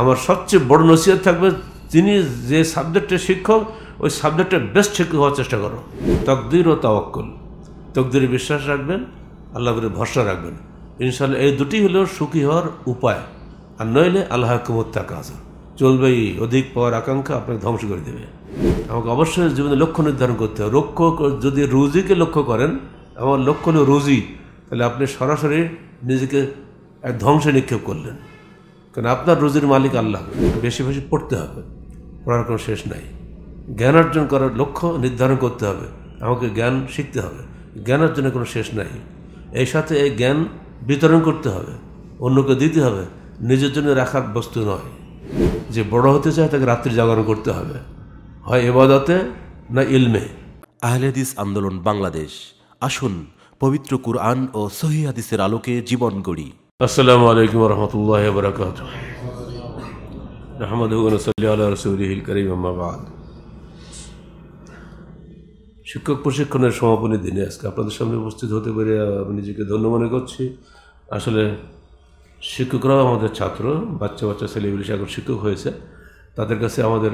আমার সবচেয়ে বড় নসিহত থাকবে তিনি যে সাবজেক্টের শিক্ষক ওই সাবজেক্টের বেস্ট শিক্ষক হওয়ার চেষ্টা করো তকদির ও তাওয়াক্কল তকদির বিশ্বাস রাখবেন আল্লাহ করে ভরসা রাখবেন ইনশাল্লাহ এই দুটি হলো সুখী হওয়ার উপায় আর নইলে আল্লাহ কুমত্তা কাজ এই অধিক পাওয়ার আকাঙ্ক্ষা আপনাকে ধ্বংস করে দেবে আমাকে অবশ্যই জীবনে লক্ষ্য নির্ধারণ করতে হবে লক্ষ্য যদি রুজিকে লক্ষ্য করেন আমার লক্ষ্য হলো রুজি তাহলে আপনি সরাসরি নিজেকে ধ্বংসে নিক্ষেপ করলেন কারণ আপনার রোজির মালিক আল্লাহ বেশি বেশি পড়তে হবে পড়ার কোনো শেষ নাই জ্ঞান অর্জন করার লক্ষ্য নির্ধারণ করতে হবে আমাকে জ্ঞান শিখতে হবে জ্ঞান অর্জনের কোনো শেষ নাই এই সাথে এই জ্ঞান বিতরণ করতে হবে অন্যকে দিতে হবে নিজের জন্য রাখার বস্তু নয় যে বড় হতে চায় তাকে রাত্রি জাগরণ করতে হবে হয় এবাদতে না ইলমে আহলেদিস আন্দোলন বাংলাদেশ আসুন পবিত্র কুরআন ও সহি হাদিসের আলোকে জীবন গড়ি السلام عليكم ورحمة الله وبركاته نحمده ونصلي على رسوله الكريم أما بعد শিক্ষক প্রশিক্ষণের সমাপনী দিনে আজকে আপনাদের সামনে উপস্থিত হতে পেরে আমি নিজেকে ধন্য মনে করছি আসলে শিক্ষকরাও আমাদের ছাত্র বাচ্চা বাচ্চা ছেলেগুলি এখন শিক্ষক হয়েছে তাদের কাছে আমাদের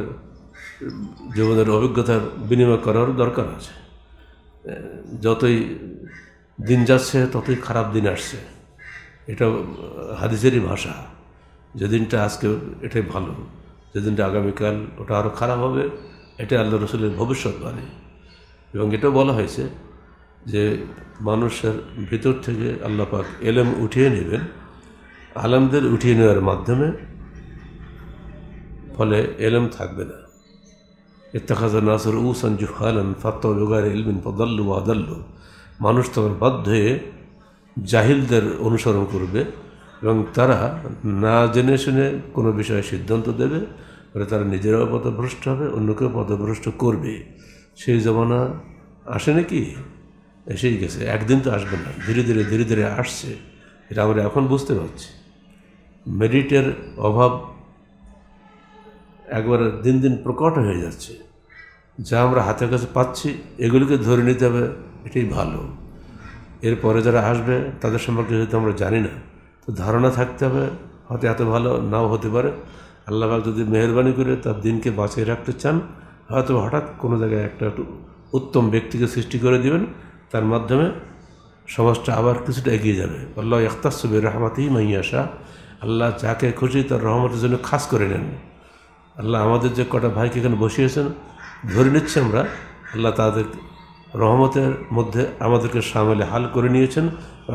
জীবনের অভিজ্ঞতার বিনিময় করার দরকার আছে যতই দিন যাচ্ছে ততই খারাপ দিন আসছে এটা হাদিসেরই ভাষা যেদিনটা আজকে এটাই ভালো যেদিনটা আগামীকাল ওটা আরও খারাপ হবে এটা আল্লাহ রসুলের ভবিষ্যৎবাণী এবং এটাও বলা হয়েছে যে মানুষের ভিতর থেকে পাক এলেম উঠিয়ে নেবেন আলেমদের উঠিয়ে নেওয়ার মাধ্যমে ফলে এলেম থাকবে না ইত্তাখাজ নাসর উসান জুহালান ফাত্তা বেগার ইলমিন পদাল্লু আদাল্লু মানুষ তখন বাধ্য হয়ে জাহিলদের অনুসরণ করবে এবং তারা না জেনে শুনে কোনো বিষয়ে সিদ্ধান্ত দেবে ফলে তারা নিজেরাও পদভ্রষ্ট হবে অন্যকেও পদভ্রষ্ট করবে সেই জমানা আসে নাকি এসেই গেছে একদিন তো আসবে না ধীরে ধীরে ধীরে ধীরে আসছে এটা আমরা এখন বুঝতে পারছি মেরিটের অভাব একবার দিন দিন প্রকট হয়ে যাচ্ছে যা আমরা হাতের কাছে পাচ্ছি এগুলিকে ধরে নিতে হবে এটাই ভালো এরপরে যারা আসবে তাদের সম্পর্কে যেহেতু আমরা জানি না তো ধারণা থাকতে হবে হয়তো এত ভালো নাও হতে পারে আল্লাহবাক যদি মেহরবানি করে তার দিনকে বাঁচিয়ে রাখতে চান হয়তো হঠাৎ কোনো জায়গায় একটা একটু উত্তম ব্যক্তিকে সৃষ্টি করে দিবেন তার মাধ্যমে সমাজটা আবার কিছুটা এগিয়ে যাবে আল্লাহ ইখতাসবে রহমাতেই মাইয়াশা আল্লাহ যাকে খুশি তার রহমতের জন্য খাস করে নেন আল্লাহ আমাদের যে কটা ভাইকে এখানে বসিয়েছেন ধরে নিচ্ছি আমরা আল্লাহ তাদের রহমতের মধ্যে আমাদেরকে সামলে হাল করে নিয়েছেন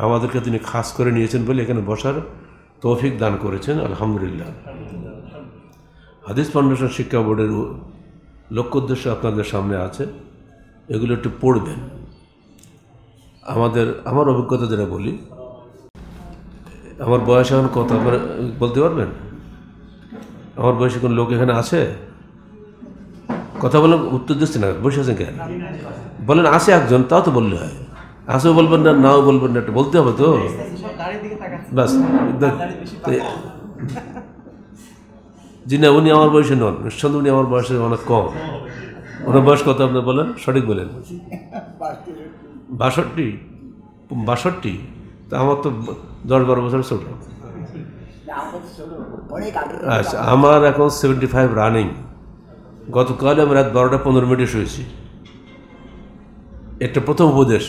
আমাদেরকে তিনি খাস করে নিয়েছেন বলে এখানে বসার তৌফিক দান করেছেন আলহামদুলিল্লাহ হাদিস ফাউন্ডেশন শিক্ষা বোর্ডের লক্ষ্য উদ্দেশ্য আপনাদের সামনে আছে এগুলো একটু পড়বেন আমাদের আমার অভিজ্ঞতা যেটা বলি আমার বয়স এখন কত আপনার বলতে পারবেন আমার বয়সে কোনো লোক এখানে আছে কথা বলে উত্তর দিচ্ছে না বসে আছেন কেন বলেন আসে একজন তাও তো বললে হয় আসেও বলবেন না নাও বলবেন না একটু বলতে হবে তো ব্যাস জি না উনি আমার বয়সে নন নিঃসন্দেহ উনি আমার বয়সে অনেক কম ওনার বয়স কত আপনি বলেন সঠিক বলেন বাষট্টি বাষট্টি তা আমার তো দশ বারো বছর ছোট আচ্ছা আমার এখন সেভেন্টি ফাইভ রানিং গতকাল আমি রাত বারোটা পনেরো মিনিটে শুয়েছি এটা প্রথম উপদেশ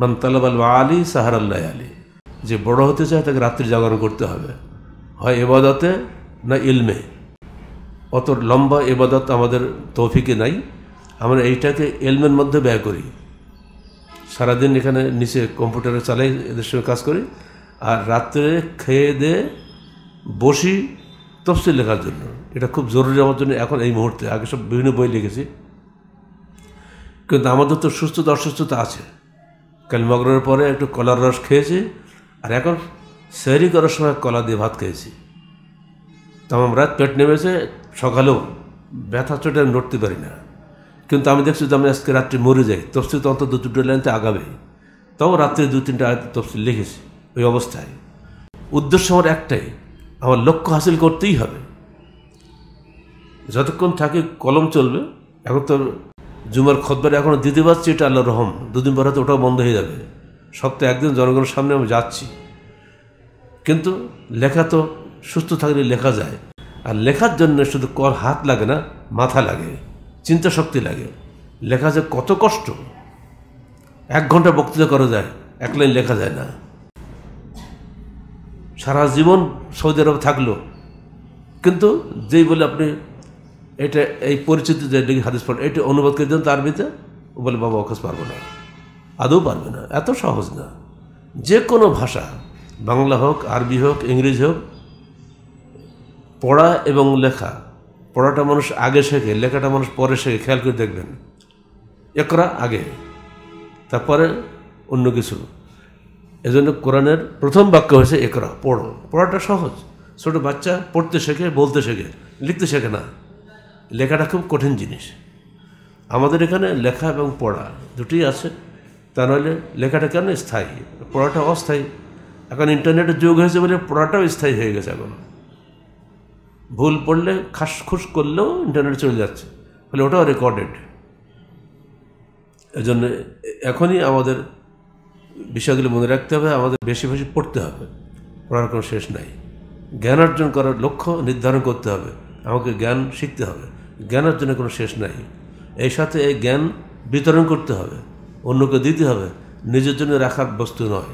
মান তালাব আল আলী সাহারাল্লাহ আলী যে বড় হতে চায় তাকে রাত্রি জাগরণ করতে হবে হয় এবাদতে না ইলমে অত লম্বা এবাদত আমাদের তৌফিকে নাই আমরা এইটাকে এলমের মধ্যে ব্যয় করি সারাদিন এখানে নিচে কম্পিউটারে চালাই এদের সঙ্গে কাজ করি আর রাত্রে খেয়ে দে বসি তফসিল লেখার জন্য এটা খুব জরুরি আমার জন্য এখন এই মুহূর্তে আগে সব বিভিন্ন বই লিখেছি কিন্তু আমাদের তো সুস্থতা অসুস্থতা আছে কাল মগরের পরে একটু কলার রস খেয়েছি আর এখন সেরি করার সময় কলা দিয়ে ভাত খেয়েছি তামাম রাত পেট নেমেছে সকালেও ব্যথা চোটে আমি নড়তে পারি না কিন্তু আমি দেখছি যে আমি আজকে রাত্রে মরে যাই তফসিল তো অন্তত দুটো লাইনতে আগাবে তাও রাত্রে দু তিনটা আয়ত তফসিল লিখেছি ওই অবস্থায় উদ্দেশ্য আমার একটাই আমার লক্ষ্য হাসিল করতেই হবে যতক্ষণ থাকে কলম চলবে এখন তো জুমার খদ্বারে এখনও দিতে পারছি এটা আল্লাহ রহম দুদিন পর হয়তো ওটাও বন্ধ হয়ে যাবে সপ্তাহে একদিন জনগণের সামনে আমি যাচ্ছি কিন্তু লেখা তো সুস্থ থাকলে লেখা যায় আর লেখার জন্য শুধু কর হাত লাগে না মাথা লাগে চিন্তা শক্তি লাগে লেখা যে কত কষ্ট এক ঘন্টা বক্তৃতা করা যায় এক লাইন লেখা যায় না সারা জীবন সৌদি আরব থাকলো কিন্তু যেই বলে আপনি এটা এই পরিচিত যে হাদিস পড়ে এটি অনুবাদ করে দেন তার ভিতরে বলে বাবা অকাশ পারবো না আদৌ পারবে না এত সহজ না যে কোনো ভাষা বাংলা হোক আরবি হোক ইংরেজি হোক পড়া এবং লেখা পড়াটা মানুষ আগে শেখে লেখাটা মানুষ পরে শেখে খেয়াল করে দেখবেন একরা আগে তারপরে অন্য কিছু এজন্য কোরআনের প্রথম বাক্য হয়েছে একরা পড়ো পড়াটা সহজ ছোটো বাচ্চা পড়তে শেখে বলতে শেখে লিখতে শেখে না লেখাটা খুব কঠিন জিনিস আমাদের এখানে লেখা এবং পড়া দুটি আছে তা নাহলে লেখাটা কেন স্থায়ী পড়াটা অস্থায়ী এখন ইন্টারনেটের যুগ হয়েছে বলে পড়াটাও স্থায়ী হয়ে গেছে এখন ভুল পড়লে খাসখুস করলেও ইন্টারনেট চলে যাচ্ছে ফলে ওটাও রেকর্ডেড জন্যে এখনই আমাদের বিষয়গুলো মনে রাখতে হবে আমাদের বেশি বেশি পড়তে হবে পড়ার কোনো শেষ নাই জ্ঞান অর্জন করার লক্ষ্য নির্ধারণ করতে হবে আমাকে জ্ঞান শিখতে হবে জন্য কোনো শেষ নাই এই সাথে এই জ্ঞান বিতরণ করতে হবে অন্যকে দিতে হবে নিজের জন্য রাখার বস্তু নয়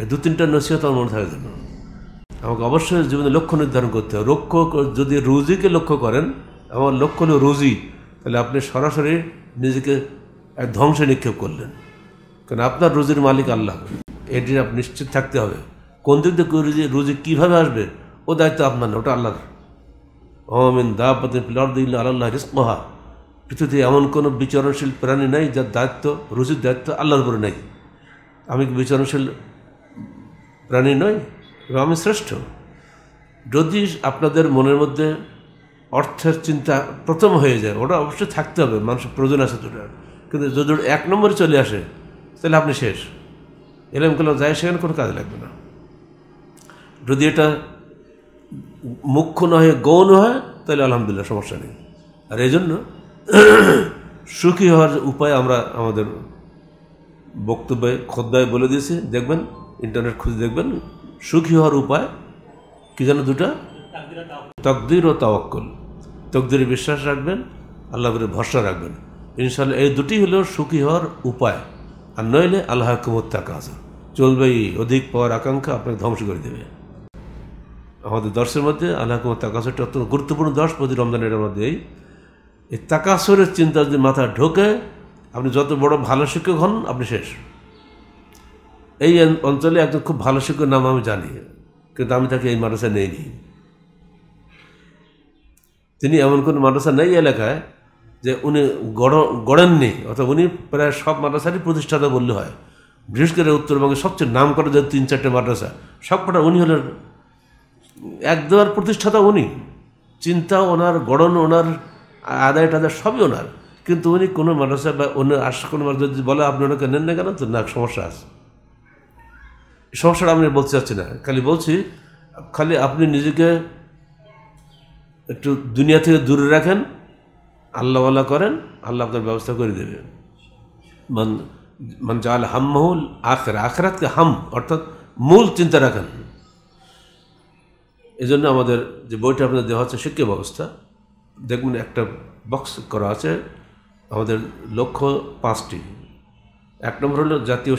এই দু তিনটা নসিহত আমার মনে থাকার জন্য আমাকে অবশ্যই জীবনে লক্ষ্য নির্ধারণ করতে হবে লক্ষ্য যদি রুজিকে লক্ষ্য করেন আমার লক্ষ্য হলো রুজি তাহলে আপনি সরাসরি নিজেকে এক ধ্বংসে নিক্ষেপ করলেন কারণ আপনার রুজির মালিক আল্লাহ এটি আপনি নিশ্চিত থাকতে হবে কোন দিক দিয়ে রুজি রুজি কীভাবে আসবে ও দায়িত্ব আপনার না ওটা আল্লাহর অমিন দাবাতিন পিলার দিল আল্লাহ পৃথিবীতে এমন কোনো বিচরণশীল প্রাণী নেই যার দায়িত্ব রুজির দায়িত্ব আল্লাহর উপরে নেই আমি কি বিচরণশীল প্রাণী নই এবং আমি শ্রেষ্ঠ যদি আপনাদের মনের মধ্যে অর্থের চিন্তা প্রথম হয়ে যায় ওটা অবশ্যই থাকতে হবে মানুষের প্রয়োজন আছে দুটার কিন্তু যদি এক নম্বরে চলে আসে তাহলে আপনি শেষ এরকম করলে যায় সেখানে কোনো কাজ লাগবে না যদি এটা মুখ্য না হয়ে গৌণ হয় তাহলে আলহামদুলিল্লাহ সমস্যা নেই আর এই জন্য সুখী হওয়ার উপায় আমরা আমাদের বক্তব্যে খদ্দায় বলে দিয়েছি দেখবেন ইন্টারনেট খুঁজে দেখবেন সুখী হওয়ার উপায় কী যেন দুটা তকদির ও তাওয়াক্কল তকদির বিশ্বাস রাখবেন আল্লাহ করে ভরসা রাখবেন ইনশাল্লাহ এই দুটি হলো সুখী হওয়ার উপায় আর নইলে আল্লাহ কুমত্তা কাজ চলবেই অধিক পাওয়ার আকাঙ্ক্ষা আপনাকে ধ্বংস করে দেবে আমাদের দর্শের মধ্যে আল্লাহ কুমার তাকাসরটি অত্যন্ত গুরুত্বপূর্ণ দর্শ প্রতি রমজানের মধ্যে এই এই তাকাসরের চিন্তা যদি মাথা ঢোকে আপনি যত বড় ভালো শিক্ষক হন আপনি শেষ এই অঞ্চলে একজন খুব ভালো শিক্ষক নাম আমি জানি কিন্তু আমি তাকে এই মাদ্রাসা নেইনি তিনি এমন কোনো মাদ্রাসা নেই এলাকায় যে উনি গড় গড়েননি অর্থাৎ উনি প্রায় সব মাদ্রাসারই প্রতিষ্ঠাতা বললে হয় বিশেষ করে উত্তরবঙ্গে সবচেয়ে নাম করা যে তিন চারটে মাদ্রাসা সবকটা উনি হলেন একদার প্রতিষ্ঠাতা উনি চিন্তা ওনার গড়ন ওনার আদায় টাদায় সবই ওনার কিন্তু উনি কোনো মানুষের বা অন্য আস কোনো মানুষ যদি বলে আপনি ওনাকে নেন না কেন তো না সমস্যা আছে সমস্যাটা আমি বলতে চাচ্ছি না খালি বলছি খালি আপনি নিজেকে একটু দুনিয়া থেকে দূরে রাখেন আল্লাহ করেন আল্লাহ আপনার ব্যবস্থা করে দেবে মান মান হাম হাম্মাহুল আখরা আখরাতকে হাম অর্থাৎ মূল চিন্তা রাখেন এই জন্য আমাদের যে বইটা আপনাদের দেওয়া হচ্ছে শিক্ষা ব্যবস্থা দেখুন একটা বক্স করা আছে আমাদের লক্ষ্য পাঁচটি এক নম্বর হলো জাতীয়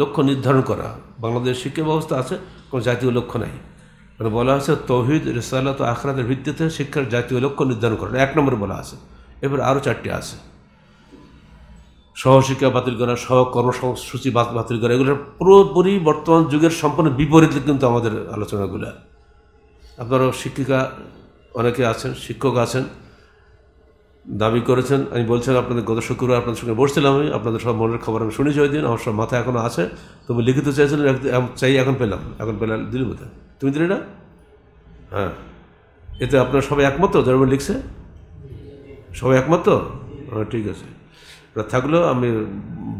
লক্ষ্য নির্ধারণ করা বাংলাদেশ শিক্ষা ব্যবস্থা আছে কোনো জাতীয় লক্ষ্য নাই মানে বলা আছে তৌহিদ রেসালাত আখরাতের ভিত্তিতে শিক্ষার জাতীয় লক্ষ্য নির্ধারণ করা এক নম্বর বলা আছে এবার আরও চারটি আছে সহশিক্ষা বাতিল করা সহ কর্মসূচি বাতিল করা এগুলো পুরোপুরি বর্তমান যুগের সম্পূর্ণ বিপরীত কিন্তু আমাদের আলোচনাগুলো আপনারাও শিক্ষিকা অনেকে আছেন শিক্ষক আছেন দাবি করেছেন আমি বলছিলাম আপনাদের গত শুক্রবার আপনাদের সঙ্গে বসছিলাম আমি আপনাদের সব মনের খবর আমি শুনেছি ওই দিন আমার সব মাথা এখনও আছে তুমি লিখিত চাইছিলে চাই এখন পেলাম এখন পেলাম দিলি বোধহয় তুমি দিলি না হ্যাঁ এতে আপনার সবাই একমত যারা লিখছে সবাই একমত হ্যাঁ ঠিক আছে থাকলেও আমি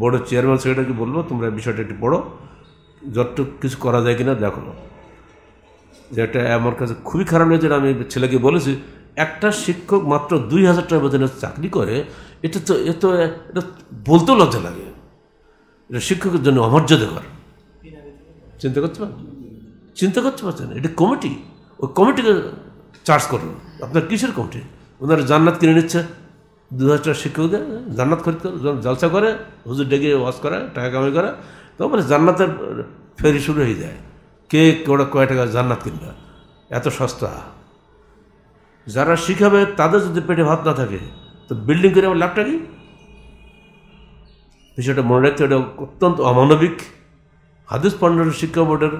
বড় চেয়ারম্যান সেক্রেটারিকে বলবো তোমরা বিষয়টা একটু পড়ো যতটুকু কিছু করা যায় কিনা দেখো যেটা আমার কাছে খুবই খারাপ লেগেছে আমি ছেলেকে বলেছি একটা শিক্ষক মাত্র দুই হাজার টাকা বেতনে চাকরি করে এটা তো এ তো এটা বলতেও লজ্জা লাগে এটা শিক্ষকের জন্য অমর্যাদাকর চিন্তা করতে পার চিন্তা করতে পারছেন এটা কমিটি ওই কমিটিকে চার্জ করুন আপনার কিসের কমিটি ওনারা জান্নাত কিনে নিচ্ছে দু হাজার টাকা শিক্ষকদের জান্নাত খরিদ করে জলসা করে হুজুর ডেকে ওয়াশ করে টাকা কামাই করে তারপরে জান্নাতের ফেরি শুরু হয়ে যায় কে কোটা কয় টাকা জান্নাত কিনবে এত সস্তা যারা শিখাবে তাদের যদি পেটে ভাত না থাকে তো বিল্ডিং করে আমার লাভটা কি বিষয়টা মনে রাখতে এটা অত্যন্ত অমানবিক হাদিস পাণ্ডার শিক্ষা বোর্ডের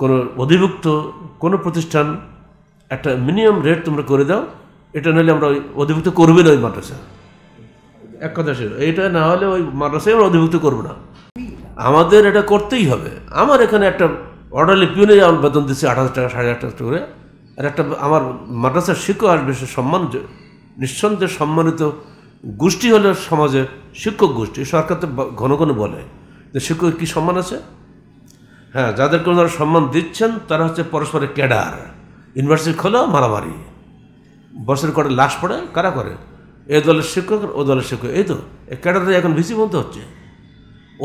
কোনো অধিভুক্ত কোনো প্রতিষ্ঠান একটা মিনিমাম রেট তোমরা করে দাও এটা নাহলে আমরা ওই অধিভুক্ত করবে না ওই মাদ্রাসা এক কথা ছিল এটা না হলে ওই মাদ্রাসায় আমরা অধিভুক্ত করবো না আমাদের এটা করতেই হবে আমার এখানে একটা অর্ডারলি পিউনে যেমন বেতন দিচ্ছি আট হাজার টাকা সাড়ে আট হাজার টাকা করে আর একটা আমার মাদ্রাসার শিক্ষক আসবে সে সম্মান নিঃসন্দেহে সম্মানিত গোষ্ঠী হলে সমাজে শিক্ষক গোষ্ঠী সরকার তো ঘন ঘন বলে যে শিক্ষকের কী সম্মান আছে হ্যাঁ যাদেরকে ওনারা সম্মান দিচ্ছেন তারা হচ্ছে পরস্পরের ক্যাডার ইউনিভার্সিটি খোলো মারামারি বছর করে লাশ পড়ে কারা করে এ দলের শিক্ষক ও দলের শিক্ষক এই তো এই ক্যাডাররা এখন ভিসি বন্ধ হচ্ছে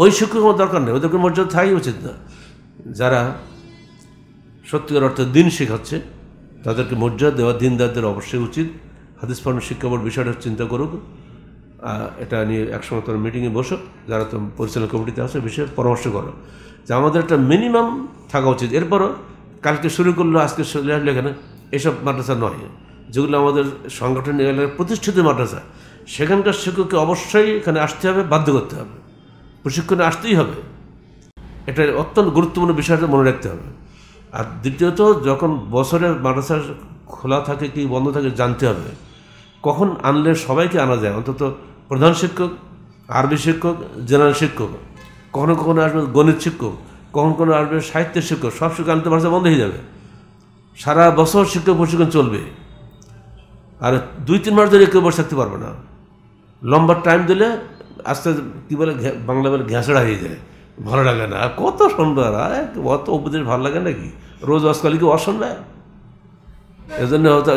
ওই শিক্ষক আমার দরকার নেই ওদেরকে মর্যাদা থাকাই উচিত না যারা সত্যিকার অর্থে দিন শেখাচ্ছে তাদেরকে মর্যাদা দেওয়া দিনদারদের অবশ্যই উচিত হাদিস পালন শিক্ষা বোর্ড বিষয়টা চিন্তা করুক এটা নিয়ে একসময় তোমার মিটিংয়ে বসো যারা তো পরিচালনা কমিটিতে আসো বিষয়ে পরামর্শ করো যে আমাদের একটা মিনিমাম থাকা উচিত এরপরও কালকে শুরু করলো আজকে চলে এখানে এসব মাদ্রাসা নয় যেগুলো আমাদের সংগঠন এলাকার প্রতিষ্ঠিত মাদ্রাসা সেখানকার শিক্ষককে অবশ্যই এখানে আসতে হবে বাধ্য করতে হবে প্রশিক্ষণে আসতেই হবে এটা অত্যন্ত গুরুত্বপূর্ণ বিষয়টা মনে রাখতে হবে আর দ্বিতীয়ত যখন বছরের মাদ্রাসা খোলা থাকে কি বন্ধ থাকে জানতে হবে কখন আনলে সবাইকে আনা যায় অন্তত প্রধান শিক্ষক আরবি শিক্ষক জেনারেল শিক্ষক কখনো কখনো আসবে গণিত শিক্ষক কখন কখনো আসবে সাহিত্যের শিক্ষক সব শিক্ষক আনতে মাদ্রাসা বন্ধ হয়ে যাবে সারা বছর শিক্ষক প্রশিক্ষণ চলবে আর দুই তিন মাস ধরে একে বসে থাকতে পারবে না লম্বা টাইম দিলে আস্তে কী বলে বাংলা বলে ঘ্যাঁসড়া হয়ে যায় ভালো লাগে না কত সুন্দর অত উপদেশ ভালো লাগে নাকি রোজ অসকালি কি অশোনায় এজন্য হয়তো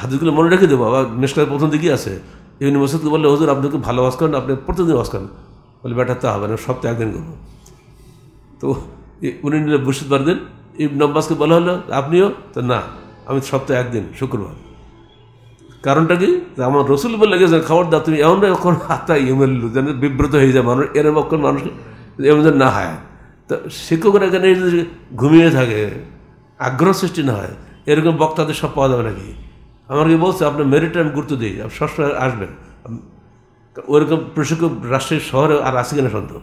হাদিসগুলো মনে রেখে দেবো আবার মিসকার প্রথম দিকেই আছে ইউনি মসজিদকে বললে হজুর আপনাকে ভালো ওয়াজ করেন আপনি প্রতিদিন অস করেন বলে ব্যাটার তো হবে না সপ্তাহে একদিন করবো তো উনি নিলে বৃহস্পতিবার দিন এই আব্বাসকে বলা হলো আপনিও তো না আমি সপ্তাহে একদিন শুক্রবার কারণটা কি আমার রসুল বলে গেছে খাবার দা তুমি এমন এখন হাতা ইমেল যেন বিব্রত হয়ে যায় মানুষ এরকম মানুষকে এমন না হয় তো শিক্ষকরা কেন ঘুমিয়ে থাকে আগ্রহ সৃষ্টি না হয় এরকম বক্তাদের সব পাওয়া যাবে নাকি আমার কি বলছে আপনার মেরিটে আমি গুরুত্ব দিই আপনি সবসময় আসবেন ওইরকম প্রশিক্ষক রাজশাহী শহরে আর আসে কিনা সন্দেহ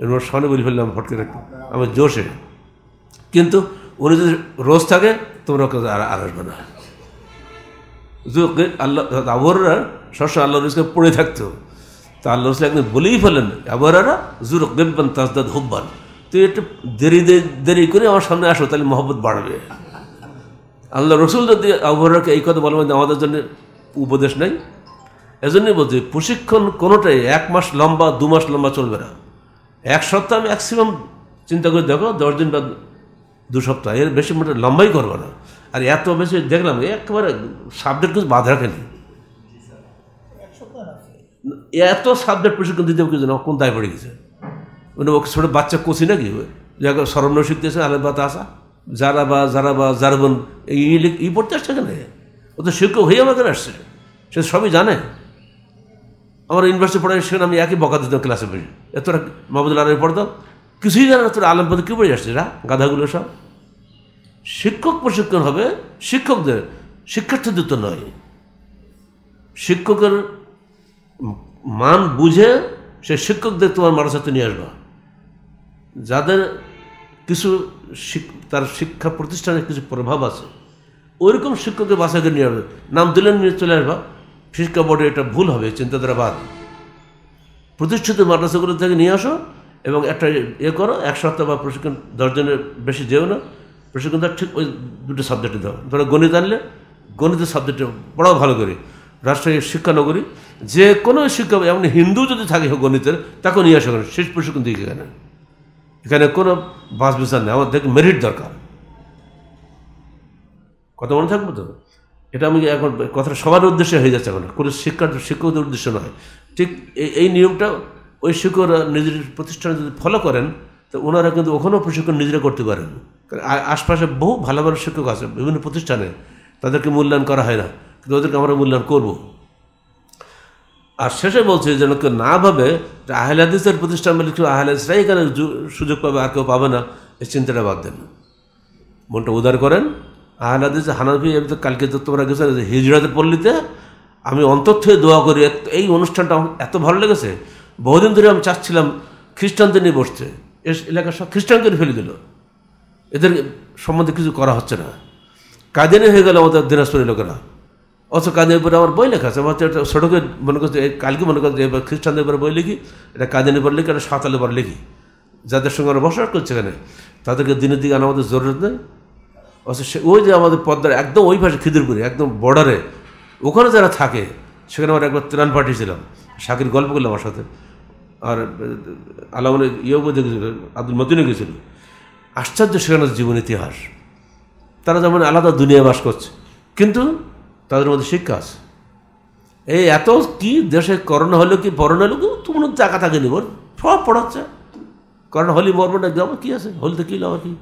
এরকম সামনে বলি ফেললাম ফটকে রাখি আমার জোশে কিন্তু উনি যদি রোজ থাকে তোমরা আর আর আসবে না আল্লাহ আবররা সবসময় আল্লাহ রোজকে পড়ে থাকতো তা আল্লাহ রসুল একদিন বলেই ফেলেন আবহাওয়ারা জুর গেব্বান তাজদাদ হুব্বান তুই একটু দেরি দেরি করে আমার সামনে আসো তাহলে মহব্বত বাড়বে আল্লাহ রসুল যদি আবহাওয়াকে এই কথা বলা আমাদের জন্য উপদেশ নেই এজন্যই বলছি প্রশিক্ষণ কোনোটাই এক মাস লম্বা দু মাস লম্বা চলবে না এক সপ্তাহ ম্যাক্সিমাম চিন্তা করে দেখো দশ দিন বা দু সপ্তাহ এর বেশি মোটামুটি লম্বাই করবো না আর এত বেশি দেখলাম একেবারে সাবজেক্ট কিছু বাদ রাখেনি এত সাবজেক্ট প্রশিক্ষণ দিতে ওকে যেন কোন দায় পড়ে গেছে মানে ওকে ছোটো বাচ্চা কোচি নাকি যাকে স্মরণ শিখতেছে বা আসা যারা বা যারা বা জারবন এই পড়তে আসছে কেন ও তো শিক্ষক হয়ে আমাদের আসছে সে সবই জানে আমার ইউনিভার্সিটি পড়ায় সেখানে আমি একই বকা দিতাম ক্লাসে বসে এতটা মাহমুদুল আলমে পড়তাম কিছুই জানে না তোর আলম কী পড়ে আসছে রা গাধাগুলো সব শিক্ষক প্রশিক্ষণ হবে শিক্ষকদের শিক্ষার্থীদের তো নয় শিক্ষকের মান বুঝে সে শিক্ষকদের তোমার মাদ্রাসাতে নিয়ে আসবা যাদের কিছু তার শিক্ষা প্রতিষ্ঠানে কিছু প্রভাব আছে ওইরকম শিক্ষকদের বাসাকে নিয়ে আসবে নাম দিলেন নিয়ে চলে আসবা শিক্ষা বোর্ডে এটা ভুল হবে চিন্তাধারা বাদ প্রতিষ্ঠিত মাদ্রাসাগুলো থেকে নিয়ে আসো এবং একটা ইয়ে করো এক সপ্তাহ বা প্রশিক্ষণ দশজনের বেশি যেও না প্রশিক্ষণ তার ঠিক ওই দুটো সাবজেক্টে দাও ধরো গণিত আনলে গণিতের সাবজেক্টে পড়াও ভালো করি রাষ্ট্রীয় শিক্ষানগরী যে কোনো শিক্ষক এমন হিন্দু যদি থাকে গণিতের তাকে নিয়ে আসা করেন শেষ প্রশিক্ষণ দিকে এখানে এখানে কোনো বাস বিচার নেই আমার দেখ মেরিট দরকার কথা মনে থাকবো তো এটা আমি এখন কথাটা সবার উদ্দেশ্যে হয়ে যাচ্ছে এখন কোনো শিক্ষার শিক্ষকদের উদ্দেশ্য নয় ঠিক এই নিয়মটা ওই শিক্ষকরা নিজের প্রতিষ্ঠানে যদি ফলো করেন তো ওনারা কিন্তু ওখানেও প্রশিক্ষণ নিজেরা করতে পারেন আশপাশে বহু ভালো ভালো শিক্ষক আছে বিভিন্ন প্রতিষ্ঠানে তাদেরকে মূল্যায়ন করা হয় না কিন্তু ওদেরকে আমরা মূল্যায়ন করবো আর শেষে বলছে যেন কেউ না ভাবে যে প্রতিষ্ঠান বলে কেউ আহলে এখানে সুযোগ পাবে আর কেউ পাবে না এই চিন্তাটা বাদ দেন মনটা উদার করেন আহলাদিস হানাফি আমি তো কালকে তো তোমরা গেছো হিজরাতের পল্লীতে আমি অন্তর থেকে দোয়া করি এই অনুষ্ঠানটা আমার এত ভালো লেগেছে বহুদিন ধরে আমি চাচ্ছিলাম খ্রিস্টানদের নিয়ে বসছে এ এলাকার সব খ্রিস্টানদের ফেলে দিল এদের সম্বন্ধে কিছু করা হচ্ছে না কাদিনে হয়ে গেল আমাদের দিনাজপুরের লোকেরা অথচ কাঁদের উপরে আমার বই লেখা আছে আমার একটা মনে করছে কালকে মনে করছে এবার খ্রিস্টানদের উপরে বই লিখি এটা কাঁদের উপর লিখি এটা সাঁতালের উপর লিখি যাদের সঙ্গে আমরা বসবাস করছে এখানে তাদেরকে দিনের দিকে আনা আমাদের জরুরত নেই অথচ সে ওই যে আমাদের পদ্মার একদম ওই পাশে খিদিরপুরে একদম বর্ডারে ওখানে যারা থাকে সেখানে আমরা একবার ত্রাণ পাঠিয়েছিলাম শাকির গল্প করলাম আমার সাথে আর আলামনে ইয়েও দেখেছিল আব্দুল মতিনে গেছিল আশ্চর্য সেখানে জীবন ইতিহাস তারা যেমন আলাদা দুনিয়া বাস করছে কিন্তু তাদের মধ্যে শিক্ষা আছে এই এত কি দেশে করোনা হলো কি করোনা হলো কি তোমার টাকা থাকে নি বল সব পড়াচ্ছে করোনা হলি মরবো না যাবো কী আছে হলিতে কী লাভ কি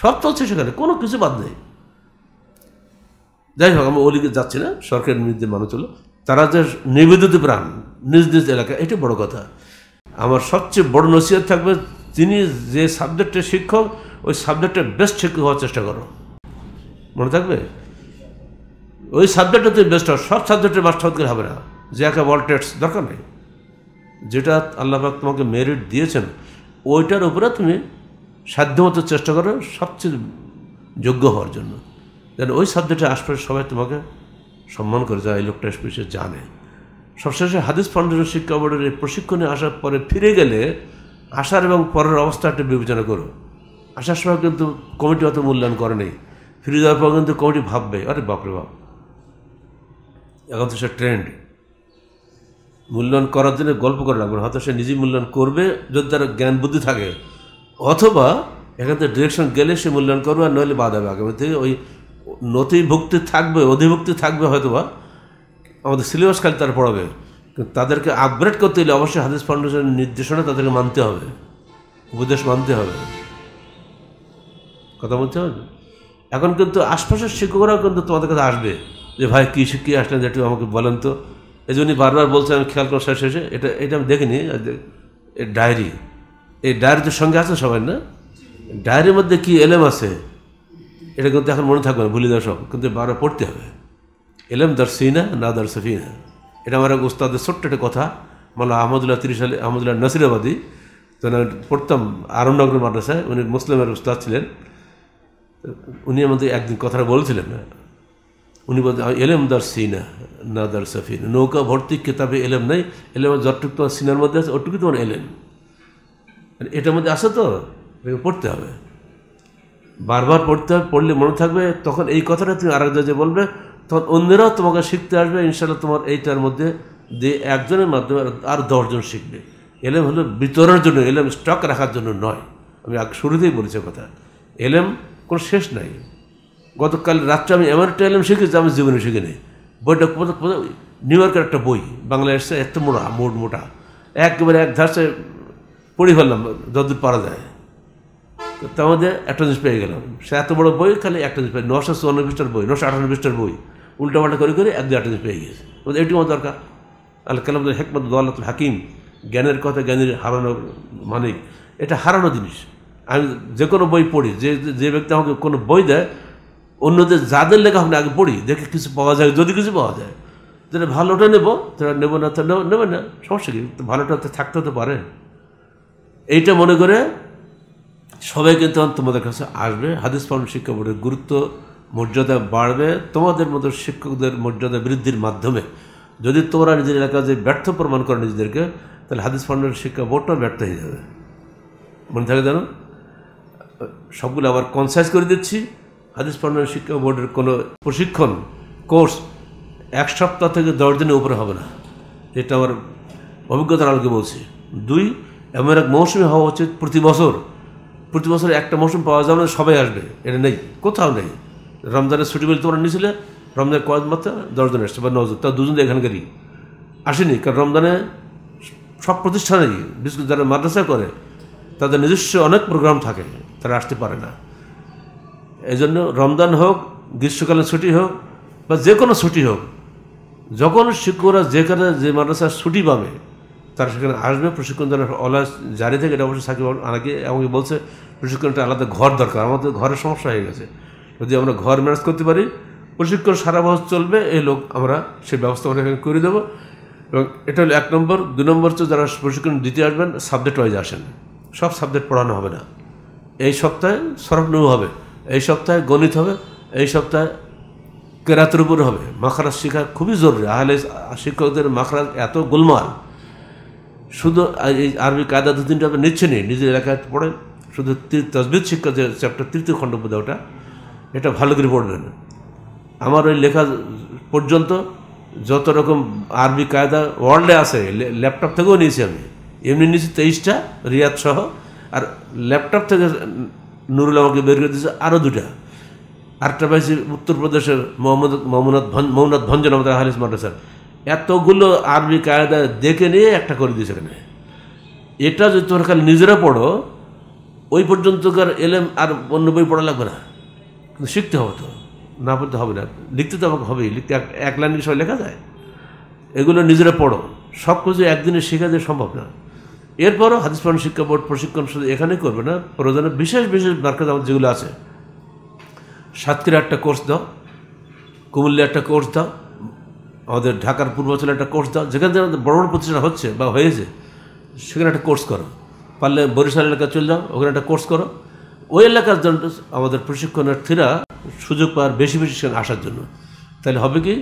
সব চলছে সেখানে কোনো কিছু বাদ নেই যাই হোক আমি ওলিকে যাচ্ছি না সরকারের নির্দেশ মানুষ হলো তারা যে নিবেদিত প্রাণ নিজ নিজ এলাকা এটি বড় কথা আমার সবচেয়ে বড় নসিহত থাকবে তিনি যে সাবজেক্টের শিক্ষক ওই সাবজেক্টের বেস্ট শিক্ষক হওয়ার চেষ্টা করো মনে থাকবে ওই সাবজেক্টে তুই বেস্ট হয় সব সাবজেক্টের মাস্টার হতে হবে না যে একে ওয়ার্ল্ড টেস্ট দরকার নেই যেটা আল্লাহবাক তোমাকে মেরিট দিয়েছেন ওইটার উপরে তুমি সাধ্যমতো চেষ্টা করো সবচেয়ে যোগ্য হওয়ার জন্য যেন ওই সাবজেক্টে আশপাশে সবাই তোমাকে সম্মান করে যায় এই লোকটা স্পেশে জানে সবশেষে হাদিস ফাউন্ডেশন শিক্ষা বোর্ডের এই প্রশিক্ষণে আসার পরে ফিরে গেলে আসার এবং পরের অবস্থাটা বিবেচনা করো আসার সময় কিন্তু কমিটি অত মূল্যায়ন করে নেই ফিরে যাওয়ার পর কিন্তু কমিটি ভাববে আরে বাপরে বাপ এখন তো সে ট্রেন্ড মূল্যায়ন করার জন্য গল্প করা লাগবে হয়তো সে নিজেই মূল্যায়ন করবে যদি তার জ্ঞান বুদ্ধি থাকে অথবা এখান থেকে ডিরেকশন গেলে সে মূল্যায়ন করবে আর নইলে বাদ হবে থেকে ওই নথিভুক্তি থাকবে অধিভুক্তি থাকবে হয়তোবা আমাদের সিলেবাস খালি তারা পড়াবে তাদেরকে আপগ্রেড করতে গেলে অবশ্যই হাদিস ফাউন্ডেশনের নির্দেশনা তাদেরকে মানতে হবে উপদেশ মানতে হবে কথা বলতে হবে এখন কিন্তু আশপাশের শিক্ষকরাও কিন্তু তোমাদের কাছে আসবে যে ভাই কী শিখিয়ে আসলেন একটু আমাকে বলেন তো এই জন্যই বারবার বলছে আমি খেয়াল করার শেষে এটা এটা আমি দেখিনি এর ডায়েরি এই তো সঙ্গে আছে সবাই না ডায়েরির মধ্যে কি এলেম আছে এটা কিন্তু এখন মনে থাকবে না ভুলি দেওয়া সব কিন্তু বারবার পড়তে হবে এলেম দর্শিনা না না এটা আমার এক উস্তাদের ছোট্ট একটা কথা মালা আহমদুল্লাহ তিরিশ সালে আহমদুল্লাহ নাসিরাবাদী তখন আমি পড়তাম আরমনগর মাদ্রাসায় উনি মুসলিমের উস্তাদ ছিলেন উনি আমাদের একদিন কথাটা বলছিলেন উনি বলতে এলেম দার সিনা না দার সাফিন নৌকা ভর্তি কেতাবে এলেম নাই এলেম যতটুকু তোমার সিনার মধ্যে আছে ওটুকু তোমার এলেম মানে এটার মধ্যে আসে তো পড়তে হবে বারবার পড়তে হবে পড়লে মনে থাকবে তখন এই কথাটা তুমি আরেক যে বলবে তখন অন্যেরাও তোমাকে শিখতে আসবে ইনশাল্লাহ তোমার এইটার মধ্যে দিয়ে একজনের মাধ্যমে আর দশজন শিখবে এলেম হলো বিতরণের জন্য এলেম স্টক রাখার জন্য নয় আমি শুরুতেই বলেছি কথা এলেম কোনো শেষ নাই গতকাল রাত্রে আমি এমন একটা এলাম শিখেছি আমি জীবনে শিখিনি বইটা নিউ ইয়র্কের একটা বই বাংলাদেশে এত মোটা মোট মোটা একেবারে এক ধারসে পড়ি ফেললাম যতদূর পারা যায় তো তার মধ্যে একটা জিনিস পেয়ে গেলাম সে এত বড় বই খালি একটা জিনিস পেয়ে নশো চুয়ান্ন পৃষ্ঠার বই নশো আঠান্ন পৃষ্ঠার বই উল্টাপাল্টা করে করে এক দু একটা জিনিস পেয়ে গেছে এটি আমার দরকার আল্লাহ কেলাম হেকমত দোয়াল্লাত হাকিম জ্ঞানের কথা জ্ঞানের হারানো মানে এটা হারানো জিনিস আমি যে কোনো বই পড়ি যে যে ব্যক্তি আমাকে কোনো বই দেয় অন্যদের যাদের লেখা হোক আগে পড়ি দেখে কিছু পাওয়া যায় যদি কিছু পাওয়া যায় যেটা ভালোটা নেবো যেটা নেবো না তো নেবে না সমস্যা কি ভালোটা তো থাকতে তো পারে এইটা মনে করে সবাই কিন্তু তোমাদের কাছে আসবে হাদিস পালন শিক্ষা বোর্ডের গুরুত্ব মর্যাদা বাড়বে তোমাদের মতো শিক্ষকদের মর্যাদা বৃদ্ধির মাধ্যমে যদি তোমরা নিজের এলাকায় যে ব্যর্থ প্রমাণ করো নিজেদেরকে তাহলে হাদিস পালনের শিক্ষা বোর্ডটাও ব্যর্থ হয়ে যাবে মনে থাকে জানো সবগুলো আবার কনসাইজ করে দিচ্ছি হাদিস পড়ানোর শিক্ষা বোর্ডের কোনো প্রশিক্ষণ কোর্স এক সপ্তাহ থেকে দশ দিনের উপরে হবে না এটা আমার অভিজ্ঞতার আলোকে বলছি দুই এমন এক মৌসুমে হওয়া উচিত প্রতি বছর প্রতি বছর একটা মৌসুম পাওয়া যাবে না সবাই আসবে এটা নেই কোথাও নেই রমজানের ছুটি বলে তোমরা নিয়েছিলে রমজানের কয়েক মাত্রা দশজন এসছে বা নজন তা দুজন এখানকারই আসেনি কারণ রমজানে সব প্রতিষ্ঠানেই বিশেষ যারা মাদ্রাসা করে তাদের নিজস্ব অনেক প্রোগ্রাম থাকে তারা আসতে পারে না এই জন্য রমজান হোক গ্রীষ্মকালীন ছুটি হোক বা যে কোনো ছুটি হোক যখন শিক্ষকরা যেখানে যে মাদ্রাসার ছুটি পাবে তারা সেখানে আসবে প্রশিক্ষণ যারা অলাস জারি থেকে এটা অবশ্যই সাকিব আনাকে এমনকি বলছে প্রশিক্ষণটা আলাদা ঘর দরকার আমাদের ঘরের সমস্যা হয়ে গেছে যদি আমরা ঘর ম্যানেজ করতে পারি প্রশিক্ষণ সারা বছর চলবে এই লোক আমরা সেই ব্যবস্থা এখানে করে দেবো এবং এটা হলো এক নম্বর দু নম্বর হচ্ছে যারা প্রশিক্ষণ দিতে আসবেন সাবজেক্ট ওয়াইজ আসেন সব সাবজেক্ট পড়ানো হবে না এই সপ্তাহে সরফ নেওয়া হবে এই সপ্তাহে গণিত হবে এই সপ্তাহে কেরাতের উপর হবে মাখরাজ শেখা খুবই জরুরি আহলে শিক্ষকদের মাখরাজ এত গোলমাল শুধু এই আরবি কায়দা দু তিনটা নিচ্ছে নেই নিজের এলাকায় পড়েন শুধু তসবিদ শিক্ষা যে চ্যাপ্টার তৃতীয় খণ্ড বোধ ওটা এটা ভালো করে পড়বেন আমার ওই লেখা পর্যন্ত যত রকম আরবি কায়দা ওয়ার্ল্ডে আছে ল্যাপটপ থেকেও নিয়েছি আমি এমনি নিয়েছি তেইশটা রিয়াদ সহ আর ল্যাপটপ থেকে নুরুল আমাকে বের করে দিয়েছে আরও দুটা আটটা পাইছি উত্তরপ্রদেশের মোহাম্মদ মোহাম্মদ মোহাম্মদ ভঞ্জন আমাদের হারিস মাদ্রাসার এতগুলো আরবি কায়দা দেখে নিয়ে একটা করে দিয়েছে এখানে এটা যদি তোমার খালি নিজেরা পড়ো ওই পর্যন্তকার এলএম আর অন্য বই পড়া লাগবে না কিন্তু শিখতে হবে তো না পড়তে হবে না লিখতে তো আমাকে হবেই লিখতে এক লাইন সবাই লেখা যায় এগুলো নিজেরা পড়ো সব কিছু একদিনে শেখা যে সম্ভব না এরপরও হাদিস পালন শিক্ষা বোর্ড প্রশিক্ষণ শুধু এখানে করবে না প্রয়োজনে বিশেষ বিশেষ মার্কেট আমাদের যেগুলো আছে সাতক্ষীরা একটা কোর্স দাও কুমিল্লা একটা কোর্স দাও আমাদের ঢাকার পূর্বাঞ্চলে একটা কোর্স দাও যেখানে আমাদের বড় বড় প্রতিষ্ঠান হচ্ছে বা হয়েছে সেখানে একটা কোর্স করো পারলে বরিশাল এলাকা চলে যাও ওখানে একটা কোর্স করো ওই এলাকার জন্য আমাদের প্রশিক্ষণার্থীরা সুযোগ পাওয়ার বেশি বেশি সেখানে আসার জন্য তাহলে হবে কি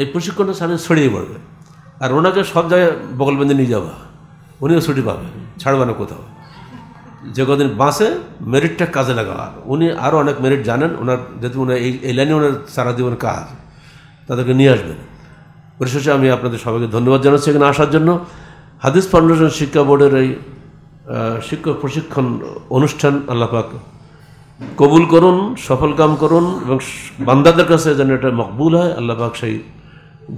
এই প্রশিক্ষণটা সামনে ছড়িয়ে পড়বে আর ওনাকে সব জায়গায় বগলবেঁধে নিয়ে যাওয়া উনিও ছুটি পাবে ছাড়বে না কোথাও যে কদিন বাঁচে মেরিটটা কাজে লাগা উনি আরও অনেক মেরিট জানেন ওনার যেহেতু উনি এই এই লাইনে ওনার সারা জীবন কাজ তাদেরকে নিয়ে আসবেন পরিশেষে আমি আপনাদের সবাইকে ধন্যবাদ জানাচ্ছি এখানে আসার জন্য হাদিস ফাউন্ডেশন শিক্ষা বোর্ডের এই শিক্ষক প্রশিক্ষণ অনুষ্ঠান আল্লাপাক কবুল করুন সফল কাম করুন এবং বান্দাদের কাছে যেন এটা মকবুল হয় আল্লাপাক সেই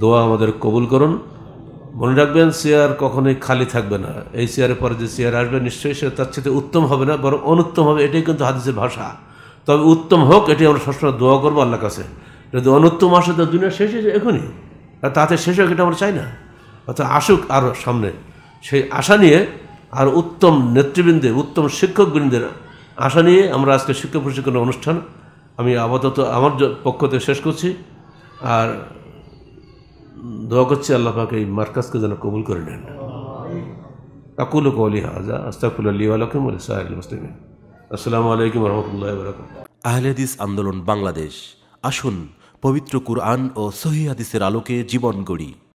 দোয়া আমাদের কবুল করুন মনে রাখবেন চেয়ার কখনোই খালি থাকবে না এই চেয়ারের পরে যে চেয়ার আসবে নিশ্চয়ই সে তার চেয়ে উত্তম হবে না বরং অনুত্তম হবে এটাই কিন্তু হাদিসের ভাষা তবে উত্তম হোক এটি আমরা সবসময় দোয়া করবো আল্লাহর কাছে যদি অনুত্তম আসে তো দুনিয়া শেষ হয়েছে এখনই আর তাতে শেষ হোক এটা আমরা চাই না অর্থাৎ আসুক আরও সামনে সেই আশা নিয়ে আর উত্তম নেতৃবৃন্দে উত্তম শিক্ষকবৃন্দের আশা নিয়ে আমরা আজকে শিক্ষক প্রশিক্ষণের অনুষ্ঠান আমি আপাতত আমার পক্ষ থেকে শেষ করছি আর দোয়া করছি আল্লাহ পাকে এই মার্কাজকে যেন কবুল করে নেন আকুল কৌলি হাজা আস্তাকুল আলী আলকুম সাহেব মুসলিমিন আসসালামু আলাইকুম রহমতুল্লাহ বরাকাত আহলেদিস আন্দোলন বাংলাদেশ আসুন পবিত্র কুরআন ও সহি হাদিসের আলোকে জীবন গড়ি